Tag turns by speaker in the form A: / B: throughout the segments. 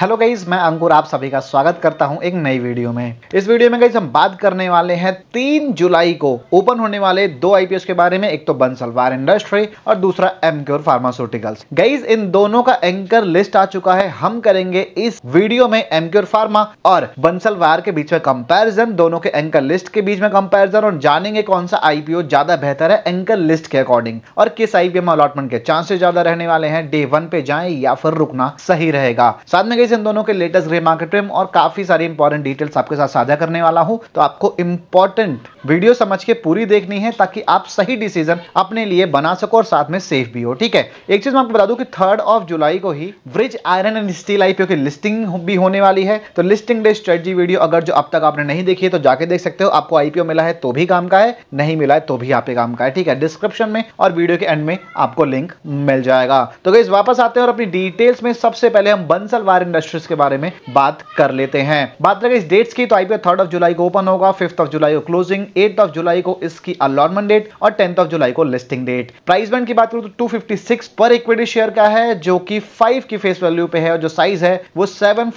A: hello guys मैं अंकुर आप सभी का स्वागत करता हूं एक नई वीडियो में इस वीडियो में गाइज हम बात करने वाले हैं तीन जुलाई को ओपन होने वाले दो आईपीएस के बारे में एक तो बंसलवार इंडस्ट्री और दूसरा एमक्योर फार्मास्यूटिकल्स गाइज इन दोनों का एंकर लिस्ट आ चुका है हम करेंगे इस वीडियो में एमक्योर फार्मा और बंसलवार के बीच में कंपेरिजन दोनों के एंकर लिस्ट के बीच में कंपेरिजन और जानेंगे कौन सा आईपीओ ज्यादा बेहतर है एंकर लिस्ट के अकॉर्डिंग और किस आईपीओ में अलॉटमेंट के चांसेस ज्यादा रहने वाले हैं डे वन पे जाए या फिर रुकना सही रहेगा साथ में डिटेल्स इन दोनों के लेटेस्ट मार्केट रिमार्केटिंग और काफी सारी इंपॉर्टेंट डिटेल्स आपके साथ साझा करने वाला हूं तो आपको इंपॉर्टेंट वीडियो समझ के पूरी देखनी है ताकि आप सही डिसीजन अपने लिए बना सको और साथ में सेफ भी हो ठीक है एक चीज मैं आपको बता दूं कि थर्ड ऑफ जुलाई को ही bridge iron and steel IPO की लिस्टिंग भी होने वाली है तो लिस्टिंग डे स्ट्रेटजी वीडियो अगर जो अब तक आपने नहीं देखी है तो जाके देख सकते हो आपको आईपीओ मिला है तो भी काम का है नहीं मिला है तो भी आपके काम का है ठीक है डिस्क्रिप्शन में और वीडियो के एंड में आपको लिंक मिल जाएगा तो गई वापस आते हैं और अपनी डिटेल्स में सबसे पहले हम बंसल वार इंडस्ट्रीज के बारे में बात कर लेते हैं बात लगे इस डेट्स की तो आईपीएल थर्ड ऑफ जुलाई को ओपन होगा फिफ्थ ऑफ जुलाई को क्लोजिंग एट ऑफ जुलाई को इसकी अलॉटमेंट डेट और टेंथ ऑफ जुलाई को लिस्टिंग डेट प्राइस बैंड की बात करूं तो टू पर इक्विटी शेयर का है जो कि फाइव की फेस वैल्यू पे है और जो साइज है वो सेवन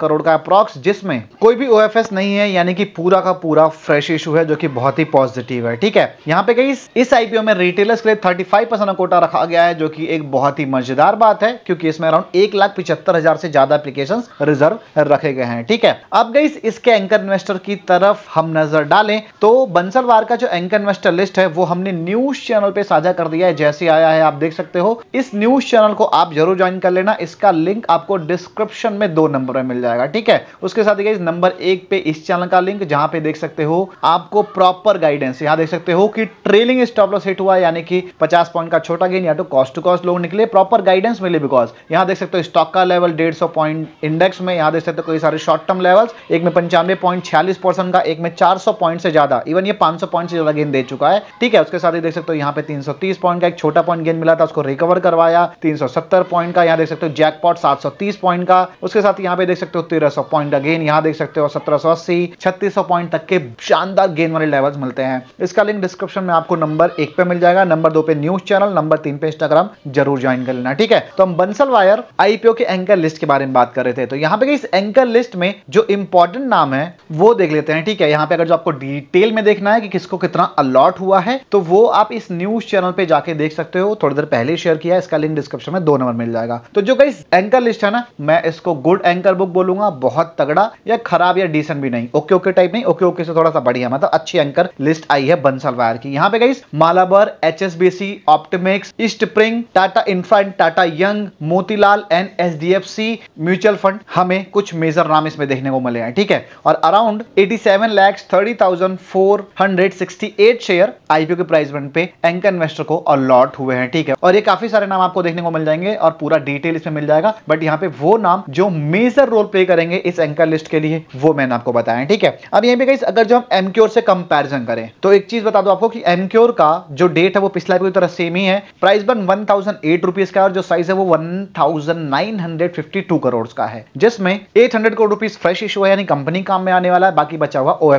A: करोड़ का अप्रॉक्स जिसमें कोई भी ओ नहीं है यानी कि पूरा का पूरा फ्रेश इशू है जो कि बहुत ही पॉजिटिव है ठीक है यहाँ पे कहीं इस आईपीओ में रिटेलर्स के लिए थर्टी फाइव परसेंट कोटा रखा गया है जो कि एक बहुत ही मजेदार बात है क्योंकि इसमें अराउंड एक लाख पिछहत्तर हजार से ज्यादा एप्लीकेशन रिजर्व रखे गए हैं ठीक है अब गई इसके एंकर इन्वेस्टर की तरफ हम नजर डालें तो बंसलवार का जो एंकर इन्वेस्टर लिस्ट है वो हमने न्यूज चैनल पे साझा कर दिया है जैसे आया है आप देख सकते हो इस न्यूज चैनल को आप जरूर ज्वाइन कर लेना इसका लिंक आपको डिस्क्रिप्शन में दो नंबर में मिल जाएगा ठीक है उसके साथ ही नंबर एक पे इस चैनल का लिंक जहां पे देख सकते हो आपको प्रॉपर गाइडेंस यहां देख सकते हो कि ट्रेलिंग स्टॉप लॉस हिट हुआ यानी कि 50 पॉइंट का छोटा गेन या तो कॉस्ट टू कॉस्ट लोग निकले प्रॉपर गाइडेंस मिले बिकॉज यहां देख सकते हो स्टॉक का लेवल डेढ़ सौ पॉइंट इंडेक्स में यहाँ देख सकते हो कई सारे शॉर्ट टर्म लेवल्स एक में पंचानवे पॉइंट छियालीस परसेंट का एक में चार सौ पॉइंट से ज्यादा इवन ये पांच सौ पॉइंट से ज्यादा गेन दे चुका है ठीक है उसके साथ ही देख सकते हो यहाँ पे तीन सौ तीस पॉइंट का एक छोटा पॉइंट गेन मिला था उसको रिकवर करवाया तीन सौ सत्तर पॉइंट का यहाँ देख सकते हो जैक पॉट सात सौ तीस पॉइंट का उसके साथ यहाँ पे देख सकते हो तेरह सौ पॉइंट का गेन यहाँ देख सकते हो सत्रह सौ अस्सी छत्तीस सौ पॉइंट तक के शानदार गेन वाले लेवल्स मिलते हैं इसका लिंक डिस्क्रिप्शन में आपको नंबर एक पे मिल जाएगा नंबर दो पे न्यूज चैनल नंबर तीन पे इंस्टाग्राम जरूर ज्वाइन कर लेना ठीक है तो हम बंसल वायर आईपीओ के एंकर लिस्ट के बारे बारे में बात कर रहे थे तो यहां पे इस एंकर लिस्ट में जो इंपॉर्टेंट नाम है वो देख लेते हैं ठीक है यहां पे अगर जो आपको डिटेल में देखना है कि किसको कितना अलॉट हुआ है तो वो आप इस न्यूज चैनल पे जाके देख सकते हो थोड़ी देर पहले शेयर किया इसका लिंक डिस्क्रिप्शन में दो नंबर मिल जाएगा तो जो गाइस एंकर लिस्ट है ना मैं इसको गुड एंकर बुक बोलूंगा बहुत तगड़ा या खराब या डिसेंट भी नहीं ओके ओके टाइप नहीं ओके ओके से थोड़ा सा बढ़िया मतलब अच्छी एंकर लिस्ट आई है बंसल वायर की यहाँ पे गई Malabar H S B C ऑप्टिमिक्स स्प्रिंग Tata infra Tata young Motilal and H D F C mutual fund हमें कुछ मेजर नाम इसमें देखने को मिले हैं ठीक है और अराउंड 87 लैक्स 30,468 शेयर आईपीओ के प्राइस बैंड पे एंकर इन्वेस्टर को अलॉट हुए हैं ठीक है और ये काफी सारे नाम आपको देखने को मिल जाएंगे और पूरा डिटेल इसमें मिल जाएगा बट यहाँ पे वो नाम जो मेजर रोल प्ले करेंगे इस एंकर लिस्ट के लिए वो मैंने आपको बताया ठीक है अब यहाँ पे अगर जो हम एमक्योर से कंपेरिजन करें तो एक चीज बता दो आपको कि एमक्योर का जो डेट है वो पिछला की तरह सेम ही है प्राइस बन वन थाउजेंड एट रुपीज का और जो साइज है वो one thousand nine hundred fifty two two crore का है जिसमें eight hundred crore rupees fresh issue है यानी कंपनी काम में आने वाला है बाकी बचा हुआ ओ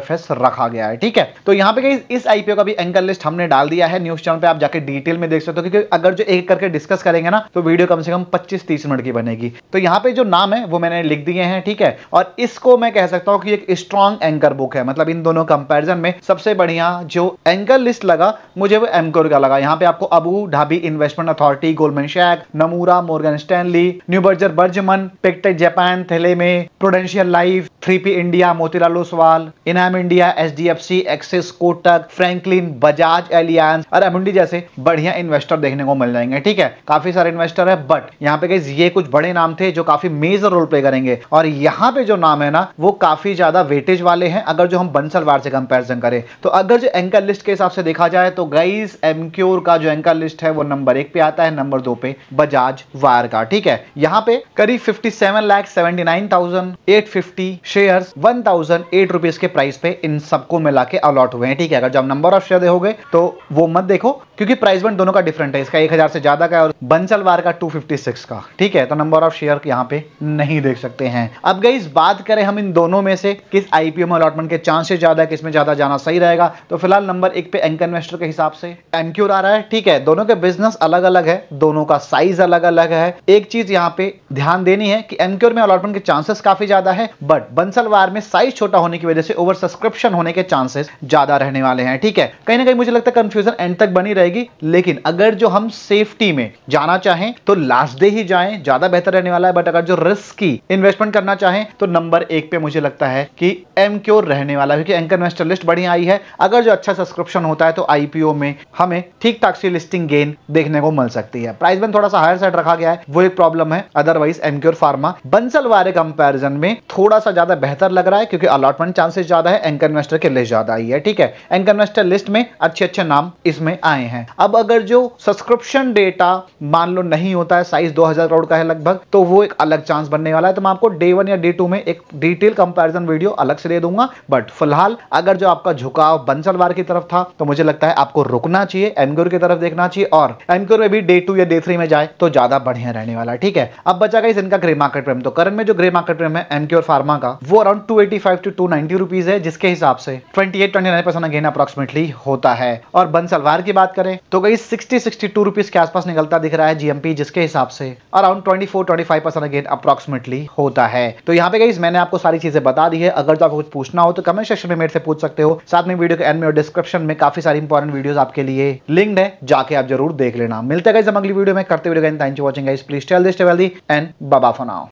A: रखा गया है ठीक है तो यहाँ पे इस आईपीओ का भी एंकर लिस्ट हमने डाल दिया है न्यूज चैनल पे आप जाकर डिटेल में देख सकते हो क्योंकि अगर जो एक करके डिस्कस करेंगे ना तो वीडियो कम से कम पच्चीस तीस मिनट की बनेगी तो यहाँ पे जो नाम है वो मैंने लिख दिए हैं ठीक है और इसको मैं कह सकता हूँ कि एक स्ट्रॉन्ग एंकर बुक है मतलब इन दोनों कंपेरिजन में सबसे बढ़िया जो एंकर लिस्ट लगा मुझे वो एमकोर का लगा यहाँ पे आपको Abu Dhabi Investment Authority Goldman Sachs Nomura Morgan Stanley Neuberger Berman one Pictet Japan थेले में Prudential Life three P India Motilal Oswal Enam India H D F C Axis Kotak Franklin Bajaj Allianz और अमुंडी जैसे बढ़िया इन्वेस्टर देखने को मिल जाएंगे ठीक है काफी सारे इन्वेस्टर है बट यहाँ पे ये कुछ बड़े नाम थे जो काफी मेजर रोल प्ले करेंगे और यहाँ पे जो नाम है ना वो काफी ज्यादा वेटेज वाले हैं अगर जो हम बंसलवार से कंपेरिजन करें तो अगर जो एंकर लिस्ट के हिसाब से देखा जाए तो गाइस एमक्योर का जो एंकर लिस्ट है वो नंबर एक पे आता है नंबर दो पे बजाज वायर का ठीक है यहाँ पे करीब fifty seven lakh seventy nine thousand eight fifty share one thousand eight rupees के प्राइस पे इन सबको मिला के अलॉट हुए हैं ठीक है अगर जब नंबर ऑफ शेयर हो गए तो वो मत देखो क्योंकि प्राइस पॉइंट दोनों का डिफरेंट है इसका एक हजार से ज्यादा का है और बंसल वार का सिक्स का ठीक है तो नंबर ऑफ शेयर यहाँ पे नहीं देख सकते हैं अब गई बात करें हम इन दोनों में से किस आईपीओ में अलॉटमेंट के चांसेस ज्यादा है किसमें ज्यादा जाना सही रहेगा तो फिलहाल नंबर एक पे एंकर इन्वेस्टर के हिसाब से एमक्यूर आ रहा है ठीक है दोनों के बिजनेस अलग अलग है दोनों का साइज अलग अलग है एक चीज यहाँ पे ध्यान देनी है कि एमक्यूर में अलॉटमेंट के चांसेस काफी ज्यादा है बट बंसलवार में साइज छोटा होने की वजह से ओवर सब्सक्रिप्शन होने के चांसेस ज्यादा रहने वाले हैं ठीक है कहीं ना कहीं मुझे लगता है कंफ्यूजन एंड तक बनी रहेगी जाएगी लेकिन अगर जो हम सेफ्टी में जाना चाहें तो लास्ट डे ही जाएं ज्यादा बेहतर रहने वाला है बट अगर जो रिस्क की इन्वेस्टमेंट करना चाहें तो नंबर एक पे मुझे लगता है कि एम क्योर रहने वाला है क्योंकि एंकर इन्वेस्टर लिस्ट बढ़िया आई है अगर जो अच्छा सब्सक्रिप्शन होता है तो आईपीओ में हमें ठीक ठाक सी लिस्टिंग गेन देखने को मिल सकती है प्राइस बन थोड़ा सा हायर साइड रखा गया है वो एक प्रॉब्लम है अदरवाइज एमक्योर फार्मा बंसल वाले कंपेरिजन में थोड़ा सा ज्यादा बेहतर लग रहा है क्योंकि अलॉटमेंट चांसेस ज्यादा है एंकर इन्वेस्टर के लिस्ट ज्यादा आई है ठीक है एंकर इन्वेस्टर लिस्ट में अच्छे अच्छे नाम इसमें आए हैं हैं अब अगर जो सब्सक्रिप्शन डेटा मान लो नहीं होता है साइज 2000 करोड़ का है लगभग तो वो एक अलग चांस बनने वाला है तो मैं आपको डे वन या डे टू में एक डिटेल कंपेरिजन वीडियो अलग से दे दूंगा बट फिलहाल अगर जो आपका झुकाव बंसलवार की तरफ था तो मुझे लगता है आपको रुकना चाहिए एमक्योर की तरफ देखना चाहिए और एमक्योर में भी डे टू या डे थ्री में जाए तो ज्यादा बढ़िया रहने वाला है ठीक है अब बचा गया इनका ग्रे मार्केट प्रेम तो करंट में जो ग्रे मार्केट प्रेम है एमक्योर फार्मा का वो around two eighty five to two ninety rupees है जिसके हिसाब से twenty eight twenty nine percent again approximately होता है और बंसलवार की बात करें करें तो गई सिक्सटी सिक्सटी टू रुपीज के आसपास निकलता दिख रहा है जीएमपी जिसके हिसाब से around twenty four twenty five percent again approximately होता है तो यहाँ पे गई मैंने आपको सारी चीजें बता दी है अगर तो आपको कुछ पूछना हो तो कमेंट सेक्शन में मेरे से पूछ सकते हो साथ में वीडियो के एंड में और डिस्क्रिप्शन में काफी सारी इंपॉर्टेंट वीडियो आपके लिए लिंक है जाके आप जरूर देख लेना मिलते गए हम अगली वीडियो में करते video watching please tell this tell the end बाबा फोनाओ